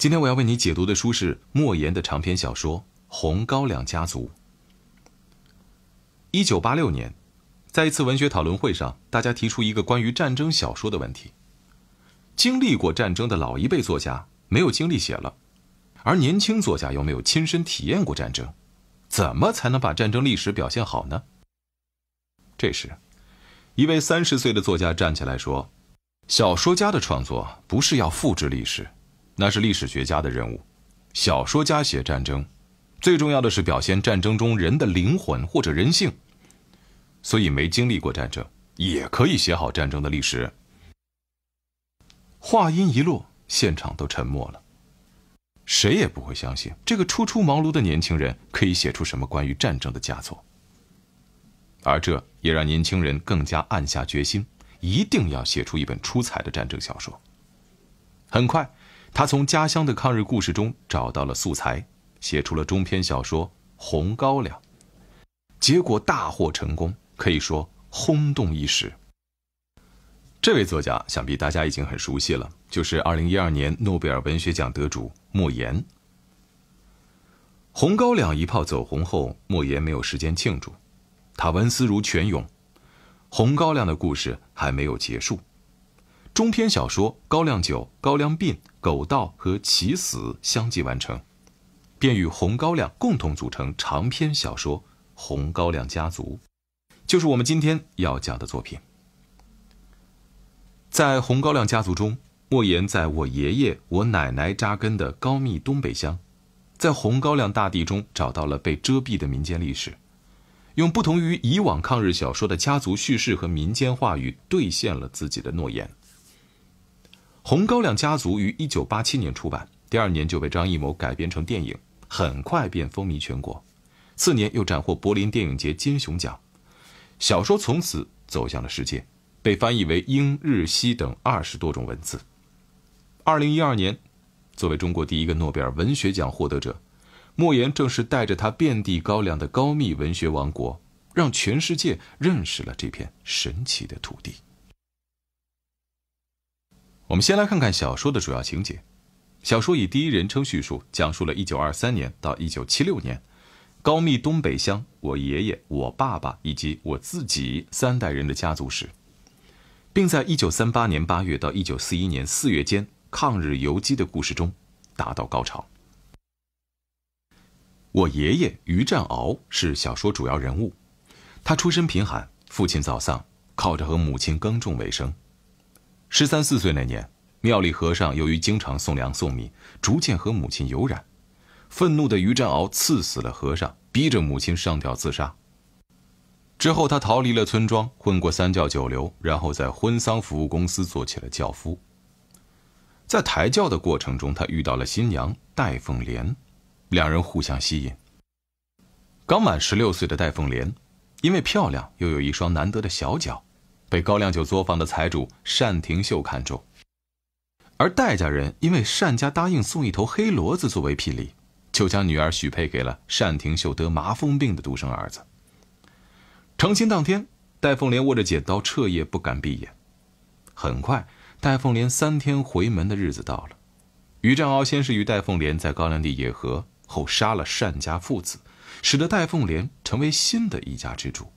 今天我要为你解读的书是莫言的长篇小说《红高粱家族》。一九八六年，在一次文学讨论会上，大家提出一个关于战争小说的问题：经历过战争的老一辈作家没有精力写了，而年轻作家又没有亲身体验过战争，怎么才能把战争历史表现好呢？这时，一位三十岁的作家站起来说：“小说家的创作不是要复制历史。”那是历史学家的任务，小说家写战争，最重要的是表现战争中人的灵魂或者人性，所以没经历过战争也可以写好战争的历史。话音一落，现场都沉默了，谁也不会相信这个初出茅庐的年轻人可以写出什么关于战争的佳作，而这也让年轻人更加暗下决心，一定要写出一本出彩的战争小说。很快。他从家乡的抗日故事中找到了素材，写出了中篇小说《红高粱》，结果大获成功，可以说轰动一时。这位作家想必大家已经很熟悉了，就是二零一二年诺贝尔文学奖得主莫言。《红高粱》一炮走红后，莫言没有时间庆祝，他文思如泉涌，《红高粱》的故事还没有结束。中篇小说《高粱酒》《高粱病》《狗道》和《起死》相继完成，便与《红高粱》共同组成长篇小说《红高粱家族》，就是我们今天要讲的作品。在《红高粱家族》中，莫言在我爷爷、我奶奶扎根的高密东北乡，在红高粱大地中找到了被遮蔽的民间历史，用不同于以往抗日小说的家族叙事和民间话语，兑现了自己的诺言。《红高粱》家族于1987年出版，第二年就被张艺谋改编成电影，很快便风靡全国。次年又斩获柏林电影节金熊奖，小说从此走向了世界，被翻译为英、日、西等二十多种文字。2012年，作为中国第一个诺贝尔文学奖获得者，莫言正是带着他遍地高粱的高密文学王国，让全世界认识了这片神奇的土地。我们先来看看小说的主要情节。小说以第一人称叙述，讲述了一九二三年到一九七六年，高密东北乡我爷爷、我爸爸以及我自己三代人的家族史，并在一九三八年八月到一九四一年四月间抗日游击的故事中达到高潮。我爷爷于占鳌是小说主要人物，他出身贫寒，父亲早丧，靠着和母亲耕种为生。十三四岁那年，庙里和尚由于经常送粮送米，逐渐和母亲有染。愤怒的于占鳌刺死了和尚，逼着母亲上吊自杀。之后，他逃离了村庄，混过三教九流，然后在婚丧服务公司做起了轿夫。在抬轿的过程中，他遇到了新娘戴凤莲，两人互相吸引。刚满十六岁的戴凤莲，因为漂亮又有一双难得的小脚。被高粱酒作坊的财主单廷秀看中，而戴家人因为单家答应送一头黑骡子作为聘礼，就将女儿许配给了单廷秀得麻风病的独生儿子。成亲当天，戴凤莲握着剪刀，彻夜不敢闭眼。很快，戴凤莲三天回门的日子到了，于占鳌先是与戴凤莲在高粱地野合，后杀了单家父子，使得戴凤莲成为新的一家之主。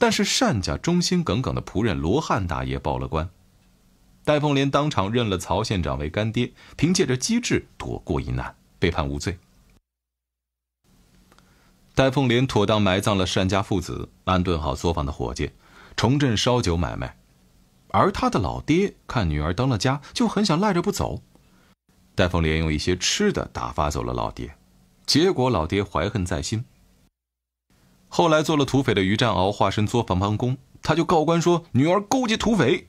但是单家忠心耿耿的仆人罗汉大爷报了官，戴凤莲当场认了曹县长为干爹，凭借着机智躲过一难，被判无罪。戴凤莲妥当埋葬了单家父子，安顿好作坊的伙计，重振烧酒买卖。而他的老爹看女儿当了家，就很想赖着不走。戴凤莲用一些吃的打发走了老爹，结果老爹怀恨在心。后来做了土匪的于占鳌化身作坊帮工，他就告官说女儿勾结土匪。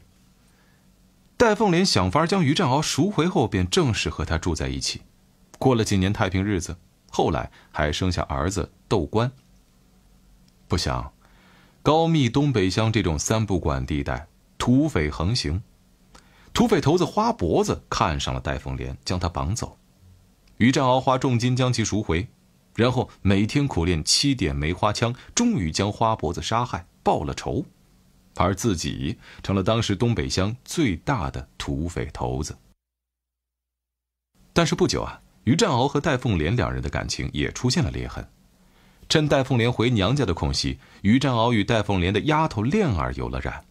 戴凤莲想法将于占鳌赎回后，便正式和他住在一起，过了几年太平日子，后来还生下儿子窦官。不想，高密东北乡这种三不管地带，土匪横行，土匪头子花脖子看上了戴凤莲，将她绑走，于占鳌花重金将其赎回。然后每天苦练七点梅花枪，终于将花脖子杀害，报了仇，而自己成了当时东北乡最大的土匪头子。但是不久啊，于占鳌和戴凤莲两人的感情也出现了裂痕。趁戴凤莲回娘家的空隙，于占鳌与戴凤莲的丫头恋儿有了染，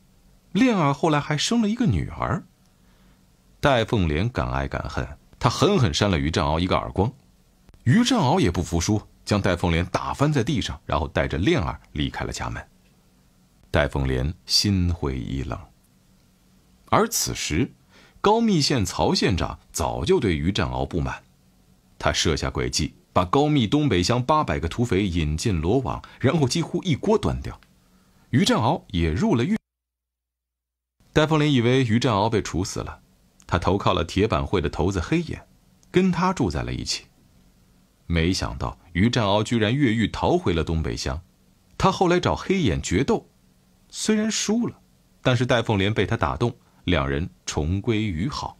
恋儿后来还生了一个女儿。戴凤莲敢爱敢恨，她狠狠扇了于占鳌一个耳光。于占鳌也不服输，将戴凤莲打翻在地上，然后带着恋儿离开了家门。戴凤莲心灰意冷。而此时，高密县曹县长早就对于占鳌不满，他设下诡计，把高密东北乡八百个土匪引进罗网，然后几乎一锅端掉。于占鳌也入了狱。戴凤莲以为于占鳌被处死了，他投靠了铁板会的头子黑眼，跟他住在了一起。没想到于占鳌居然越狱逃回了东北乡，他后来找黑眼决斗，虽然输了，但是戴凤莲被他打动，两人重归于好。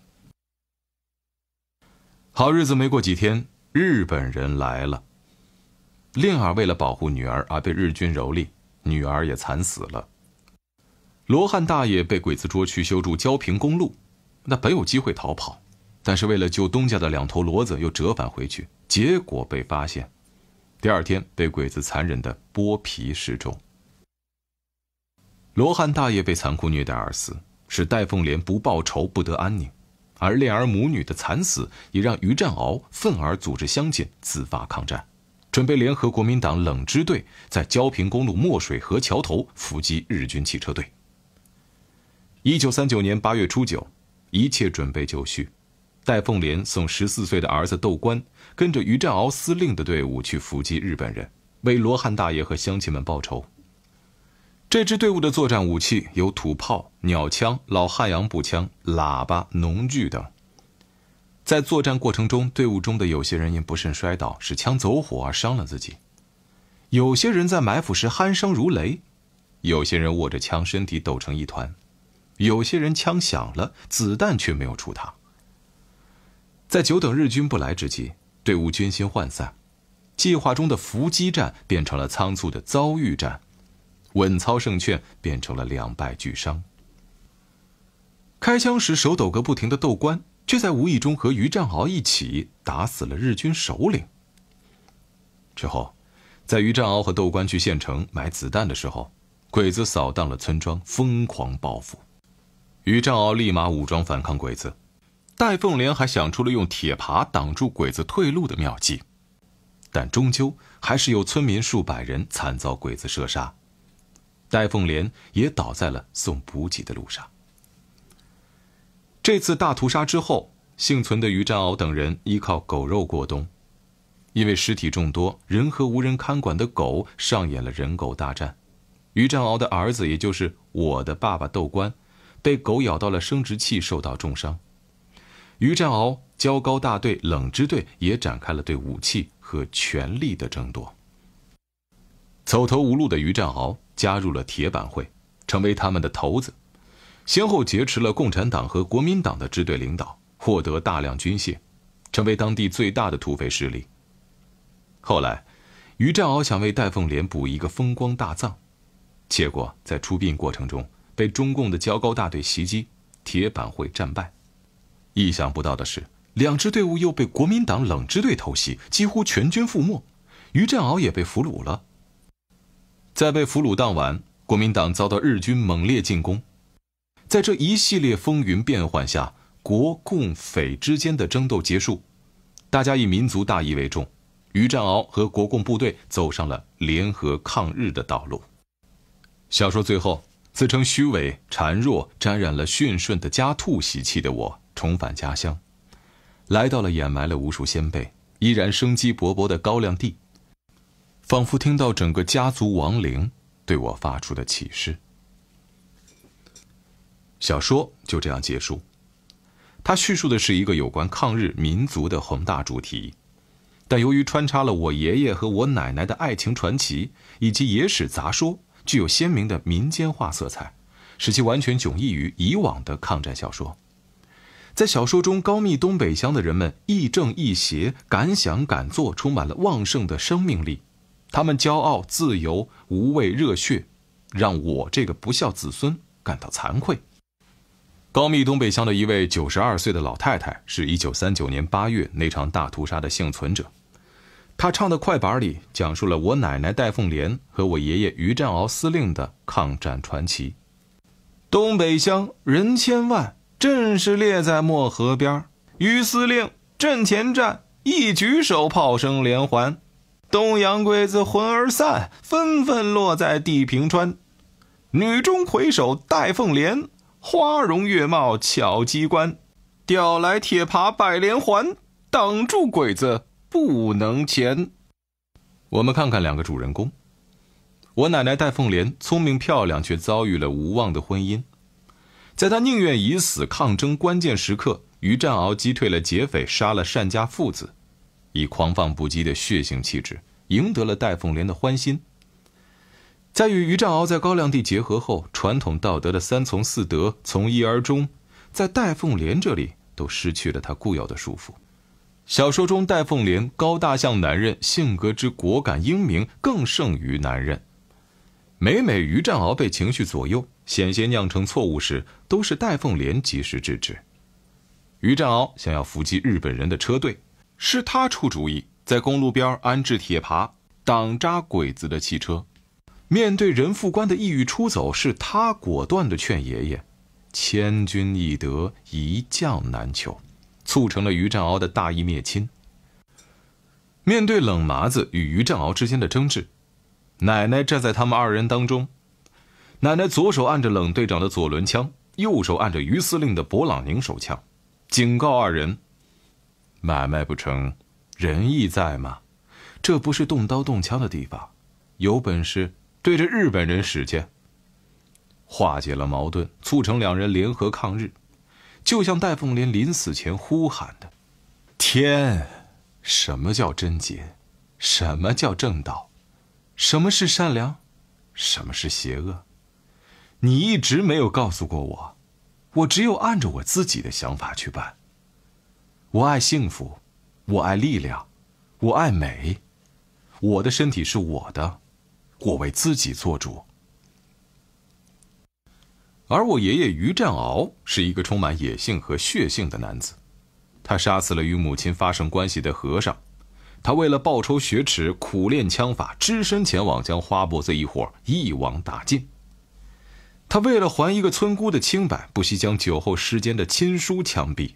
好日子没过几天，日本人来了，令儿为了保护女儿而被日军蹂躏，女儿也惨死了。罗汉大爷被鬼子捉去修筑焦平公路，那本有机会逃跑，但是为了救东家的两头骡子，又折返回去。结果被发现，第二天被鬼子残忍的剥皮示众。罗汉大爷被残酷虐待而死，使戴凤莲不报仇不得安宁，而恋儿母女的惨死也让于占鳌愤而组织乡亲自发抗战，准备联合国民党冷支队在焦平公路墨水河桥头伏击日军汽车队。一九三九年八月初九，一切准备就绪。戴凤莲送十四岁的儿子窦关跟着于占鳌司令的队伍去伏击日本人，为罗汉大爷和乡亲们报仇。这支队伍的作战武器有土炮、鸟枪、老汉阳步枪、喇叭、农具等。在作战过程中，队伍中的有些人因不慎摔倒使枪走火而伤了自己；有些人在埋伏时鼾声如雷；有些人握着枪身体抖成一团；有些人枪响了，子弹却没有出膛。在久等日军不来之际，队伍军心涣散，计划中的伏击战变成了仓促的遭遇战，稳操胜券变成了两败俱伤。开枪时手抖个不停的窦官，却在无意中和于占鳌一起打死了日军首领。之后，在于占鳌和窦官去县城买子弹的时候，鬼子扫荡了村庄，疯狂报复。于占鳌立马武装反抗鬼子。戴凤莲还想出了用铁耙挡住鬼子退路的妙计，但终究还是有村民数百人惨遭鬼子射杀，戴凤莲也倒在了送补给的路上。这次大屠杀之后，幸存的于占鳌等人依靠狗肉过冬，因为尸体众多，人和无人看管的狗上演了人狗大战。于占鳌的儿子，也就是我的爸爸窦官，被狗咬到了生殖器，受到重伤。于占鳌、交高大队、冷支队也展开了对武器和权力的争夺。走投无路的于占鳌加入了铁板会，成为他们的头子，先后劫持了共产党和国民党的支队领导，获得大量军械，成为当地最大的土匪势力。后来，于占鳌想为戴凤莲补一个风光大葬，结果在出殡过程中被中共的交高大队袭击，铁板会战败。意想不到的是，两支队伍又被国民党冷支队偷袭，几乎全军覆没，于占鳌也被俘虏了。在被俘虏当晚，国民党遭到日军猛烈进攻，在这一系列风云变幻下，国共匪之间的争斗结束，大家以民族大义为重，于占鳌和国共部队走上了联合抗日的道路。小说最后，自称虚伪、孱弱、沾染了驯顺的家兔习气的我。重返家乡，来到了掩埋了无数先辈、依然生机勃勃的高粱地，仿佛听到整个家族亡灵对我发出的启示。小说就这样结束。它叙述的是一个有关抗日民族的宏大主题，但由于穿插了我爷爷和我奶奶的爱情传奇以及野史杂说，具有鲜明的民间化色彩，使其完全迥异于以往的抗战小说。在小说中，高密东北乡的人们亦正亦邪，敢想敢做，充满了旺盛的生命力。他们骄傲、自由、无畏、热血，让我这个不孝子孙感到惭愧。高密东北乡的一位九十二岁的老太太，是一九三九年八月那场大屠杀的幸存者。她唱的快板里讲述了我奶奶戴凤莲和我爷爷于占鳌司令的抗战传奇。东北乡人千万。阵是列在漠河边，于司令阵前站，一举手，炮声连环，东洋鬼子魂儿散，纷纷落在地平川。女中魁首戴凤莲，花容月貌巧机关，吊来铁耙百连环，挡住鬼子不能前。我们看看两个主人公，我奶奶戴凤莲聪明漂亮，却遭遇了无望的婚姻。在他宁愿以死抗争关键时刻，于占鳌击退了劫匪，杀了单家父子，以狂放不羁的血性气质赢得了戴凤莲的欢心。在与于占鳌在高粱地结合后，传统道德的三从四德从一而终，在戴凤莲这里都失去了她固有的束缚。小说中，戴凤莲高大像男人，性格之果敢英明更胜于男人。每每于占鳌被情绪左右。险些酿成错误时，都是戴凤莲及时制止。于占鳌想要伏击日本人的车队，是他出主意，在公路边安置铁耙，挡扎鬼子的汽车。面对任副官的意欲出走，是他果断地劝爷爷：“千军易得，一将难求。”促成了于占鳌的大义灭亲。面对冷麻子与于占鳌之间的争执，奶奶站在他们二人当中。奶奶左手按着冷队长的左轮枪，右手按着于司令的勃朗宁手枪，警告二人：“买卖不成，仁义在吗？这不是动刀动枪的地方，有本事对着日本人使去。”化解了矛盾，促成两人联合抗日，就像戴凤莲临死前呼喊的：“天，什么叫贞洁？什么叫正道？什么是善良？什么是邪恶？”你一直没有告诉过我，我只有按着我自己的想法去办。我爱幸福，我爱力量，我爱美，我的身体是我的，我为自己做主。而我爷爷于占鳌是一个充满野性和血性的男子，他杀死了与母亲发生关系的和尚，他为了报仇雪耻，苦练枪法，只身前往将花脖子一伙一网打尽。他为了还一个村姑的清白，不惜将酒后失间的亲叔枪毙；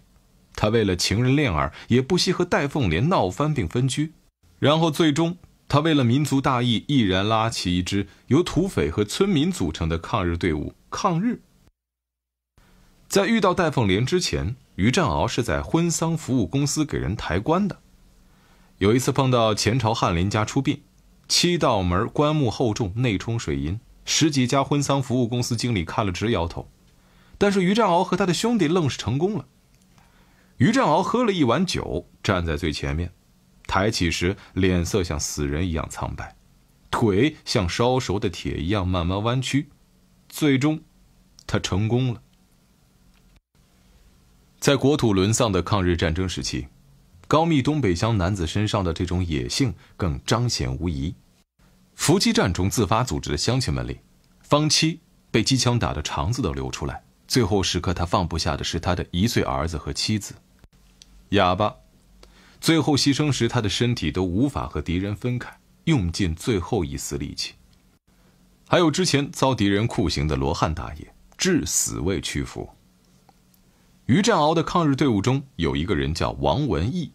他为了情人恋儿，也不惜和戴凤莲闹翻并分居。然后，最终他为了民族大义，毅然拉起一支由土匪和村民组成的抗日队伍抗日。在遇到戴凤莲之前，于占鳌是在婚丧服务公司给人抬棺的。有一次碰到前朝翰林家出殡，七道门棺木厚重，内充水银。十几家婚丧服务公司经理看了直摇头，但是于占鳌和他的兄弟愣是成功了。于占鳌喝了一碗酒，站在最前面，抬起时脸色像死人一样苍白，腿像烧熟的铁一样慢慢弯曲，最终，他成功了。在国土沦丧的抗日战争时期，高密东北乡男子身上的这种野性更彰显无疑。伏击战中自发组织的乡亲们里，方七被机枪打的肠子都流出来。最后时刻，他放不下的是他的一岁儿子和妻子，哑巴。最后牺牲时，他的身体都无法和敌人分开，用尽最后一丝力气。还有之前遭敌人酷刑的罗汉大爷，至死未屈服。于占鳌的抗日队伍中有一个人叫王文义，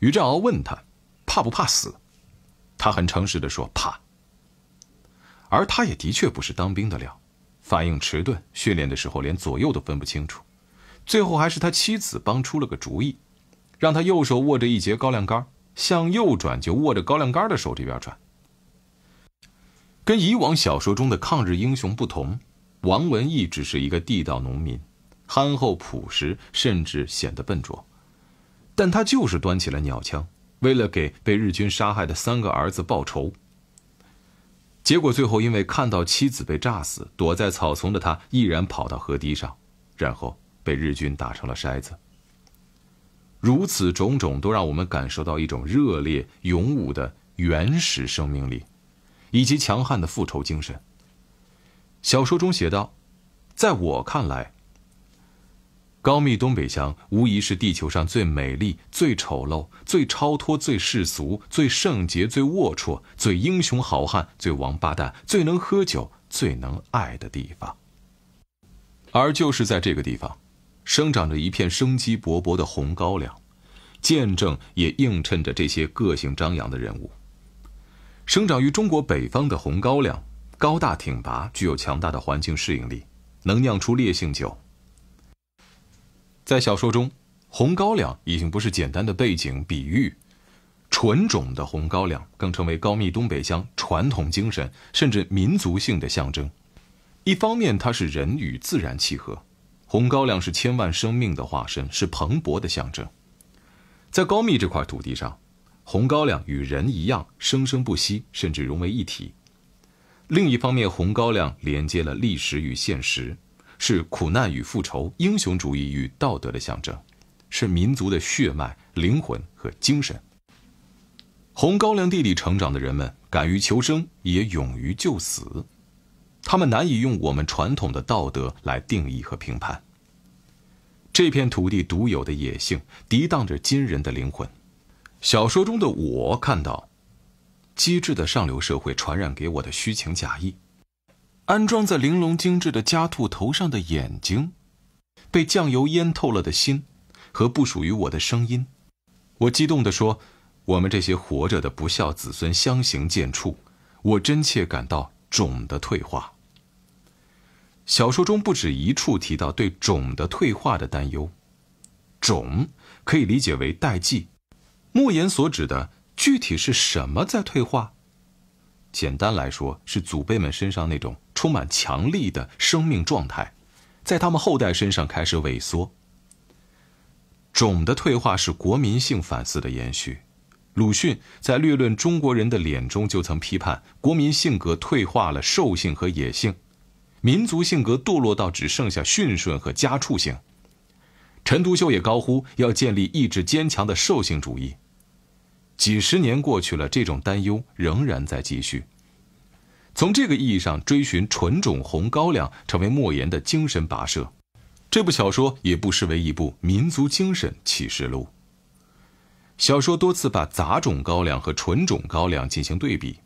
于占鳌问他，怕不怕死？他很诚实的说：“怕。”而他也的确不是当兵的料，反应迟钝，训练的时候连左右都分不清楚。最后还是他妻子帮出了个主意，让他右手握着一节高粱杆，向右转就握着高粱杆的手这边转。跟以往小说中的抗日英雄不同，王文义只是一个地道农民，憨厚朴实，甚至显得笨拙，但他就是端起了鸟枪。为了给被日军杀害的三个儿子报仇，结果最后因为看到妻子被炸死，躲在草丛的他毅然跑到河堤上，然后被日军打成了筛子。如此种种都让我们感受到一种热烈、勇武的原始生命力，以及强悍的复仇精神。小说中写道：“在我看来。”高密东北乡无疑是地球上最美丽、最丑陋、最超脱、最世俗、最圣洁、最龌龊、最英雄好汉、最王八蛋、最能喝酒、最能爱的地方。而就是在这个地方，生长着一片生机勃勃的红高粱，见证也映衬着这些个性张扬的人物。生长于中国北方的红高粱，高大挺拔，具有强大的环境适应力，能酿出烈性酒。在小说中，红高粱已经不是简单的背景比喻，纯种的红高粱更成为高密东北乡传统精神甚至民族性的象征。一方面，它是人与自然契合，红高粱是千万生命的化身，是蓬勃的象征。在高密这块土地上，红高粱与人一样生生不息，甚至融为一体。另一方面，红高粱连接了历史与现实。是苦难与复仇、英雄主义与道德的象征，是民族的血脉、灵魂和精神。红高粱地里成长的人们，敢于求生，也勇于就死，他们难以用我们传统的道德来定义和评判。这片土地独有的野性，涤荡着金人的灵魂。小说中的我看到，机智的上流社会传染给我的虚情假意。安装在玲珑精致的家兔头上的眼睛，被酱油淹透了的心，和不属于我的声音，我激动地说：“我们这些活着的不孝子孙相形见绌，我真切感到种的退化。”小说中不止一处提到对种的退化的担忧。种可以理解为代际。莫言所指的具体是什么在退化？简单来说，是祖辈们身上那种。充满强力的生命状态，在他们后代身上开始萎缩。种的退化是国民性反思的延续。鲁迅在《略论中国人的脸》中就曾批判国民性格退化了兽性和野性，民族性格堕落到只剩下驯顺和家畜性。陈独秀也高呼要建立意志坚强的兽性主义。几十年过去了，这种担忧仍然在继续。从这个意义上，追寻纯种红高粱成为莫言的精神跋涉。这部小说也不失为一部民族精神启示录。小说多次把杂种高粱和纯种高粱进行对比。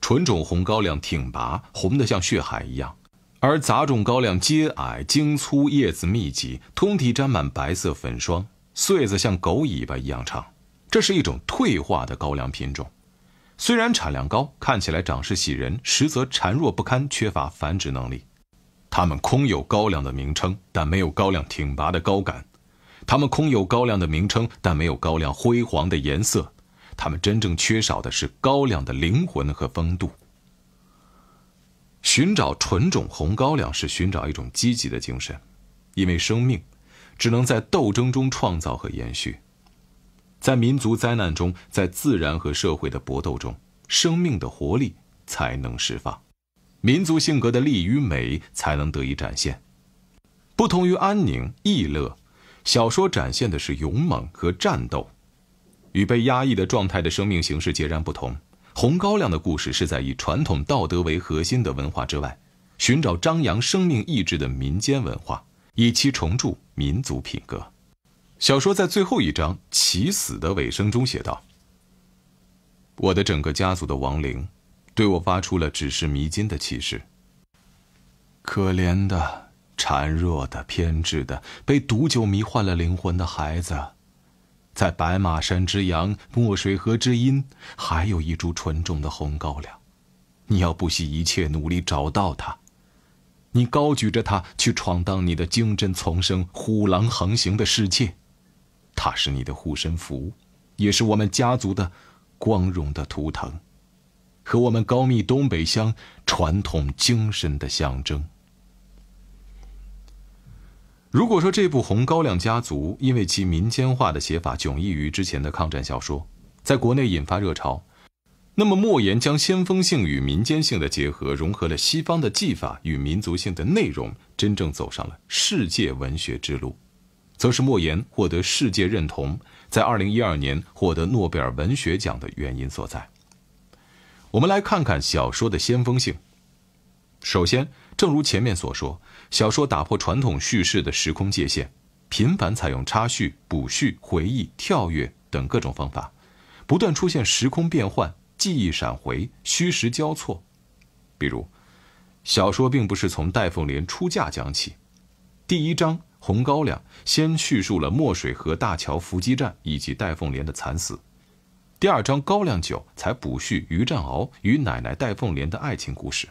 纯种红高粱挺拔，红得像血海一样，而杂种高粱皆矮、茎粗、叶子密集，通体沾满白色粉霜，穗子像狗尾巴一样长，这是一种退化的高粱品种。虽然产量高，看起来长势喜人，实则孱弱不堪，缺乏繁殖能力。它们空有高粱的名称，但没有高粱挺拔的高杆；它们空有高粱的名称，但没有高粱辉煌的颜色；它们真正缺少的是高粱的灵魂和风度。寻找纯种红高粱，是寻找一种积极的精神，因为生命只能在斗争中创造和延续。在民族灾难中，在自然和社会的搏斗中，生命的活力才能释放，民族性格的力与美才能得以展现。不同于安宁、逸乐，小说展现的是勇猛和战斗，与被压抑的状态的生命形式截然不同。《红高粱》的故事是在以传统道德为核心的文化之外，寻找张扬生命意志的民间文化，以其重铸民族品格。小说在最后一章“起死”的尾声中写道：“我的整个家族的亡灵，对我发出了指示迷津的启示。可怜的、孱弱的、偏执的、被毒酒迷坏了灵魂的孩子，在白马山之阳、墨水河之阴，还有一株纯种的红高粱。你要不惜一切努力找到它，你高举着它去闯荡你的精榛丛生、虎狼横行的世界。”它是你的护身符，也是我们家族的光荣的图腾，和我们高密东北乡传统精神的象征。如果说这部《红高粱家族》因为其民间化的写法迥异于之前的抗战小说，在国内引发热潮，那么莫言将先锋性与民间性的结合，融合了西方的技法与民族性的内容，真正走上了世界文学之路。则是莫言获得世界认同，在二零一二年获得诺贝尔文学奖的原因所在。我们来看看小说的先锋性。首先，正如前面所说，小说打破传统叙事的时空界限，频繁采用插叙、补叙、回忆、跳跃等各种方法，不断出现时空变换、记忆闪回、虚实交错。比如，小说并不是从戴凤莲出嫁讲起，第一章。《红高粱》先叙述了墨水河大桥伏击战以及戴凤莲的惨死，第二章《高粱酒》才补叙于占鳌与奶奶戴凤莲的爱情故事，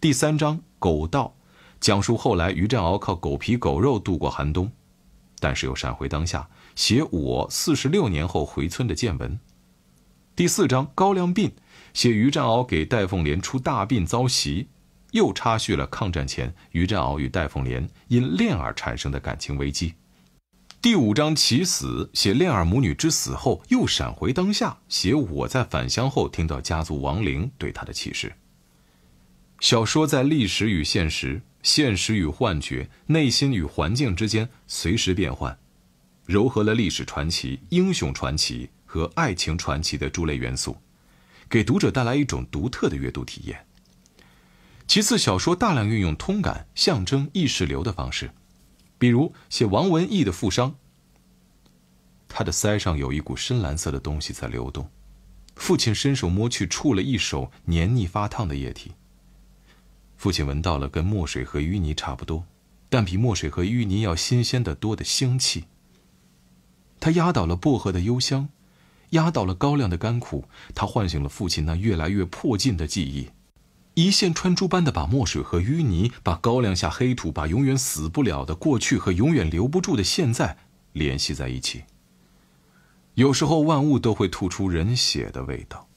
第三章《狗道》讲述后来于占鳌靠狗皮狗肉度过寒冬，但是又闪回当下，写我四十六年后回村的见闻，第四章《高粱病》写于占鳌给戴凤莲出大病遭袭。又插叙了抗战前于占鳌与戴凤莲因恋儿产生的感情危机。第五章其死写恋儿母女之死后，又闪回当下，写我在返乡后听到家族亡灵对他的启示。小说在历史与现实、现实与幻觉、内心与环境之间随时变换，糅合了历史传奇、英雄传奇和爱情传奇的诸类元素，给读者带来一种独特的阅读体验。其次，小说大量运用通感、象征、意识流的方式，比如写王文义的富商。他的腮上有一股深蓝色的东西在流动，父亲伸手摸去，触了一手黏腻发烫的液体。父亲闻到了跟墨水和淤泥差不多，但比墨水和淤泥要新鲜得多的香气。他压倒了薄荷的幽香，压倒了高粱的甘苦，他唤醒了父亲那越来越迫近的记忆。一线穿珠般的把墨水和淤泥，把高粱下黑土，把永远死不了的过去和永远留不住的现在联系在一起。有时候万物都会吐出人血的味道。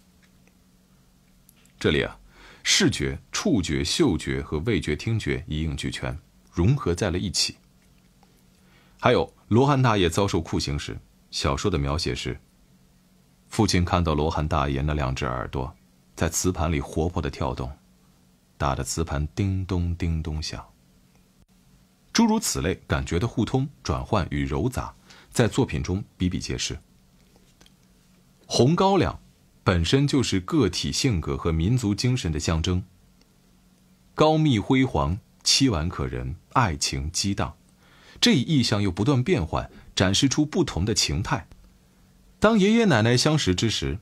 这里啊，视觉、触觉、嗅觉和味觉、听觉一应俱全，融合在了一起。还有罗汉大爷遭受酷刑时，小说的描写是：父亲看到罗汉大爷那两只耳朵，在瓷盘里活泼的跳动。打的磁盘叮咚叮咚响。诸如此类感觉的互通、转换与糅杂，在作品中比比皆是。红高粱本身就是个体性格和民族精神的象征。高密辉煌、凄婉可人、爱情激荡，这一意象又不断变换，展示出不同的情态。当爷爷奶奶相识之时，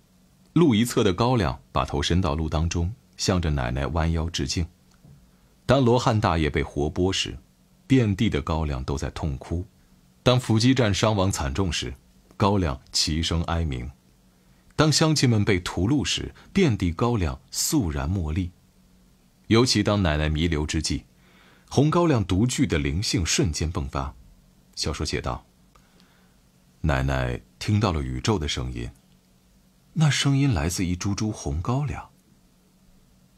路一侧的高粱把头伸到路当中。向着奶奶弯腰致敬。当罗汉大爷被活剥时，遍地的高粱都在痛哭；当伏击战伤亡惨重时，高粱齐声哀鸣；当乡亲们被屠戮时，遍地高粱肃然默立。尤其当奶奶弥留之际，红高粱独具的灵性瞬间迸发。小说写道：“奶奶听到了宇宙的声音，那声音来自一株株红高粱。”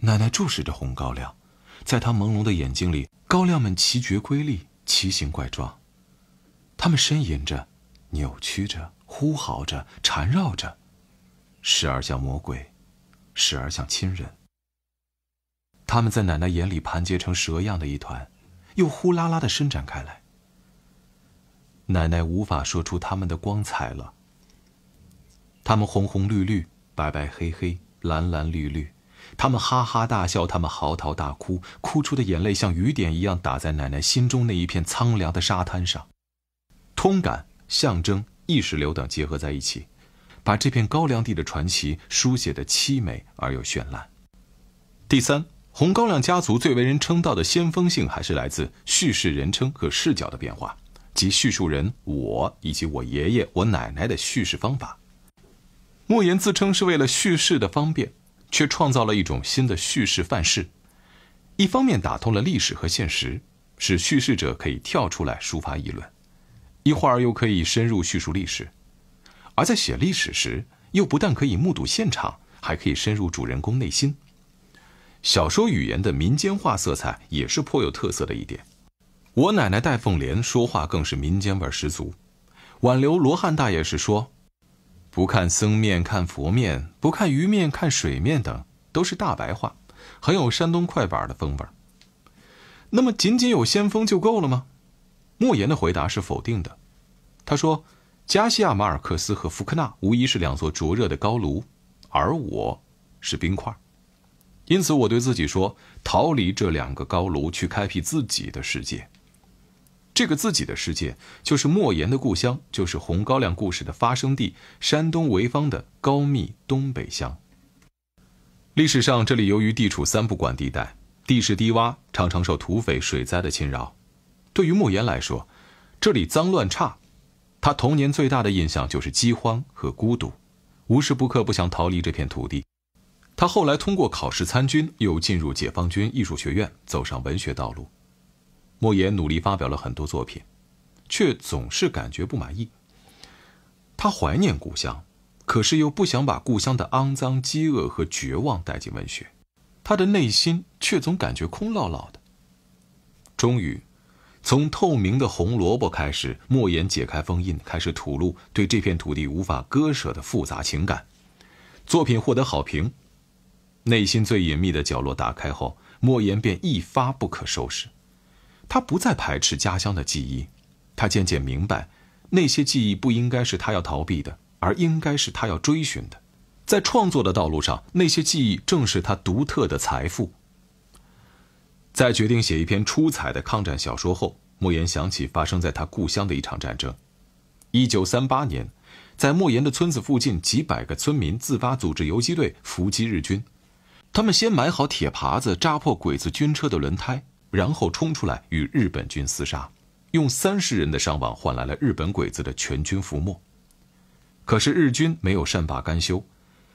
奶奶注视着红高粱，在她朦胧的眼睛里，高粱们奇绝瑰丽，奇形怪状。它们呻吟着，扭曲着，呼嚎着，缠绕着，时而像魔鬼，时而像亲人。它们在奶奶眼里盘结成蛇样的一团，又呼啦啦地伸展开来。奶奶无法说出它们的光彩了。它们红红绿绿，白白黑黑，蓝蓝绿绿。他们哈哈大笑，他们嚎啕大哭，哭出的眼泪像雨点一样打在奶奶心中那一片苍凉的沙滩上。通感、象征、意识流等结合在一起，把这片高粱地的传奇书写的凄美而又绚烂。第三，《红高粱》家族最为人称道的先锋性，还是来自叙事人称和视角的变化，即叙述人“我”以及我爷爷、我奶奶的叙事方法。莫言自称是为了叙事的方便。却创造了一种新的叙事范式，一方面打通了历史和现实，使叙事者可以跳出来抒发议论，一会儿又可以深入叙述历史；而在写历史时，又不但可以目睹现场，还可以深入主人公内心。小说语言的民间化色彩也是颇有特色的一点。我奶奶戴凤莲说话更是民间味十足，挽留罗汉大爷时说。不看僧面看佛面，不看鱼面看水面等，都是大白话，很有山东快板的风味。那么，仅仅有先锋就够了吗？莫言的回答是否定的。他说：“加西亚·马尔克斯和福克纳无疑是两座灼热的高炉，而我是冰块。因此，我对自己说，逃离这两个高炉，去开辟自己的世界。”这个自己的世界，就是莫言的故乡，就是《红高粱》故事的发生地——山东潍坊的高密东北乡。历史上，这里由于地处三不管地带，地势低洼，常常受土匪、水灾的侵扰。对于莫言来说，这里脏乱差，他童年最大的印象就是饥荒和孤独，无时不刻不想逃离这片土地。他后来通过考试参军，又进入解放军艺术学院，走上文学道路。莫言努力发表了很多作品，却总是感觉不满意。他怀念故乡，可是又不想把故乡的肮脏、饥饿和绝望带进文学。他的内心却总感觉空落落的。终于，从透明的红萝卜开始，莫言解开封印，开始吐露对这片土地无法割舍的复杂情感。作品获得好评，内心最隐秘的角落打开后，莫言便一发不可收拾。他不再排斥家乡的记忆，他渐渐明白，那些记忆不应该是他要逃避的，而应该是他要追寻的。在创作的道路上，那些记忆正是他独特的财富。在决定写一篇出彩的抗战小说后，莫言想起发生在他故乡的一场战争：一九三八年，在莫言的村子附近，几百个村民自发组织游击队伏击日军，他们先埋好铁耙子，扎破鬼子军车的轮胎。然后冲出来与日本军厮杀，用三十人的伤亡换来了日本鬼子的全军覆没。可是日军没有善罢甘休，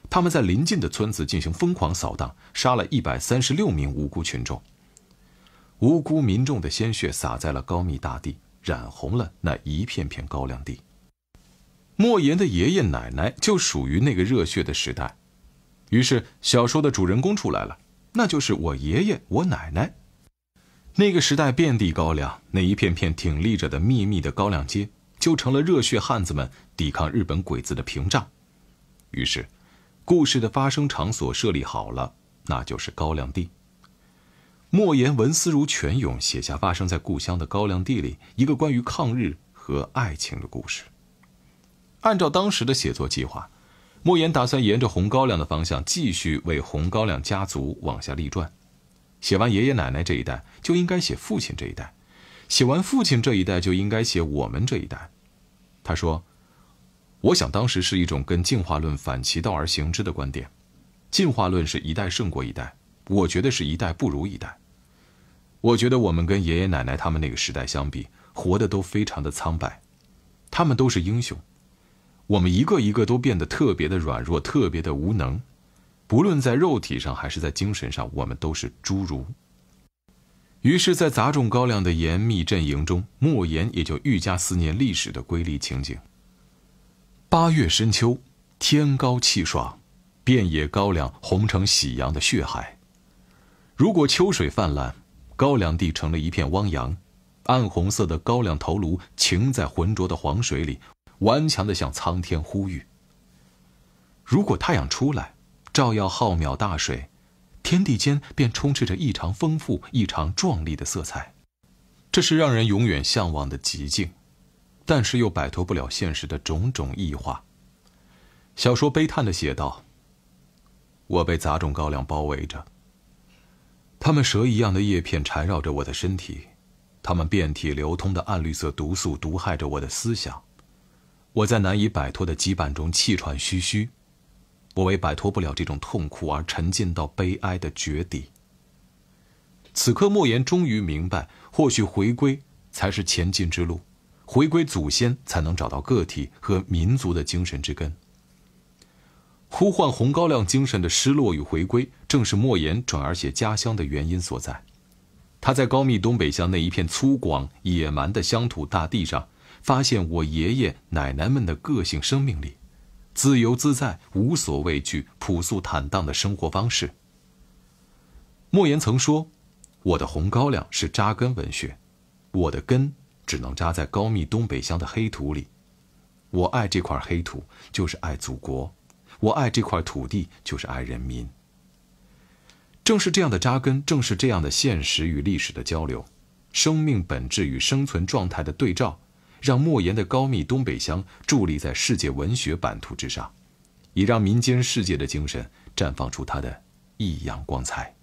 他们在临近的村子进行疯狂扫荡，杀了一百三十六名无辜群众。无辜民众的鲜血洒在了高密大地，染红了那一片片高粱地。莫言的爷爷奶奶就属于那个热血的时代，于是小说的主人公出来了，那就是我爷爷我奶奶。那个时代遍地高粱，那一片片挺立着的密密的高粱街，就成了热血汉子们抵抗日本鬼子的屏障。于是，故事的发生场所设立好了，那就是高粱地。莫言文思如泉涌，写下发生在故乡的高粱地里一个关于抗日和爱情的故事。按照当时的写作计划，莫言打算沿着《红高粱》的方向继续为《红高粱》家族往下立传。写完爷爷奶奶这一代，就应该写父亲这一代；写完父亲这一代，就应该写我们这一代。他说：“我想当时是一种跟进化论反其道而行之的观点。进化论是一代胜过一代，我觉得是一代不如一代。我觉得我们跟爷爷奶奶他们那个时代相比，活得都非常的苍白。他们都是英雄，我们一个一个都变得特别的软弱，特别的无能。”不论在肉体上还是在精神上，我们都是侏儒。于是，在杂种高粱的严密阵营中，莫言也就愈加思念历史的瑰丽情景。八月深秋，天高气爽，遍野高粱红成喜阳的血海。如果秋水泛滥，高粱地成了一片汪洋，暗红色的高粱头颅擎在浑浊的黄水里，顽强地向苍天呼吁。如果太阳出来，照耀浩渺大水，天地间便充斥着异常丰富、异常壮丽的色彩。这是让人永远向往的极境，但是又摆脱不了现实的种种异化。小说悲叹地写道：“我被杂种高粱包围着，它们蛇一样的叶片缠绕着我的身体，它们遍体流通的暗绿色毒素毒害着我的思想。我在难以摆脱的羁绊中气喘吁吁。”我为摆脱不了这种痛苦而沉浸到悲哀的绝底。此刻，莫言终于明白，或许回归才是前进之路，回归祖先才能找到个体和民族的精神之根。呼唤红高粱精神的失落与回归，正是莫言转而写家乡的原因所在。他在高密东北乡那一片粗犷野蛮的乡土大地上，发现我爷爷奶奶们的个性生命力。自由自在、无所畏惧、朴素坦荡的生活方式。莫言曾说：“我的红高粱是扎根文学，我的根只能扎在高密东北乡的黑土里。我爱这块黑土，就是爱祖国；我爱这块土地，就是爱人民。”正是这样的扎根，正是这样的现实与历史的交流，生命本质与生存状态的对照。让莫言的高密东北乡伫立在世界文学版图之上，也让民间世界的精神绽放出它的异样光彩。